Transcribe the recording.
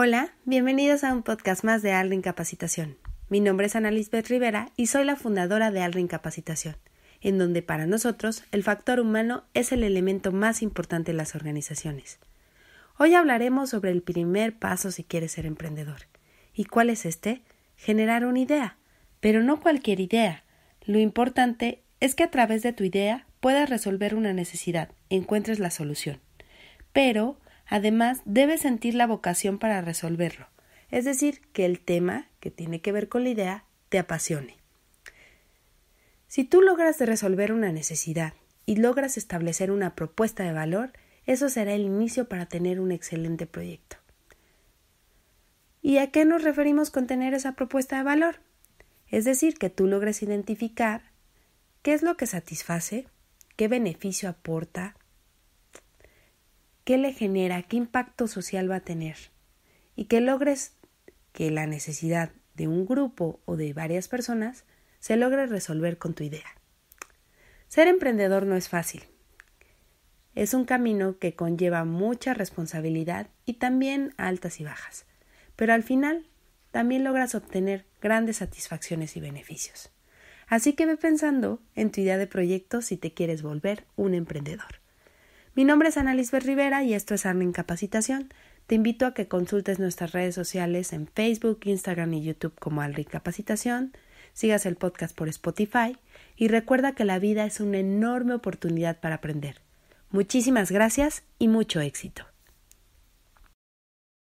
Hola, bienvenidos a un podcast más de alta Capacitación. Mi nombre es Ana Lisbeth Rivera y soy la fundadora de alta Capacitación, en donde para nosotros el factor humano es el elemento más importante en las organizaciones. Hoy hablaremos sobre el primer paso si quieres ser emprendedor. ¿Y cuál es este? Generar una idea, pero no cualquier idea. Lo importante es que a través de tu idea puedas resolver una necesidad, encuentres la solución. Pero Además, debes sentir la vocación para resolverlo, es decir, que el tema que tiene que ver con la idea te apasione. Si tú logras resolver una necesidad y logras establecer una propuesta de valor, eso será el inicio para tener un excelente proyecto. ¿Y a qué nos referimos con tener esa propuesta de valor? Es decir, que tú logres identificar qué es lo que satisface, qué beneficio aporta, qué le genera, qué impacto social va a tener y que logres que la necesidad de un grupo o de varias personas se logre resolver con tu idea. Ser emprendedor no es fácil. Es un camino que conlleva mucha responsabilidad y también altas y bajas, pero al final también logras obtener grandes satisfacciones y beneficios. Así que ve pensando en tu idea de proyecto si te quieres volver un emprendedor. Mi nombre es Ana Lisbeth Rivera y esto es en Capacitación. Te invito a que consultes nuestras redes sociales en Facebook, Instagram y YouTube como Alre Capacitación, sigas el podcast por Spotify y recuerda que la vida es una enorme oportunidad para aprender. Muchísimas gracias y mucho éxito.